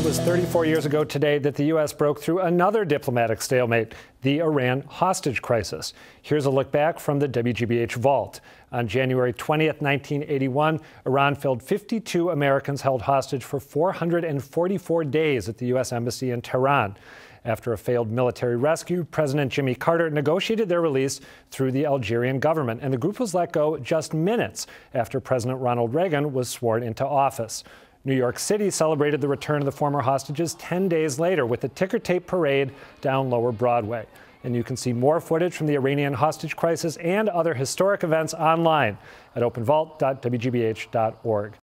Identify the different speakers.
Speaker 1: It was 34 years ago today that the U.S. broke through another diplomatic stalemate, the Iran hostage crisis. Here's a look back from the WGBH vault. On January 20th, 1981, Iran held 52 Americans held hostage for 444 days at the U.S. Embassy in Tehran. After a failed military rescue, President Jimmy Carter negotiated their release through the Algerian government, and the group was let go just minutes after President Ronald Reagan was sworn into office. New York City celebrated the return of the former hostages 10 days later with a ticker tape parade down Lower Broadway. And you can see more footage from the Iranian hostage crisis and other historic events online at openvault.wgbh.org.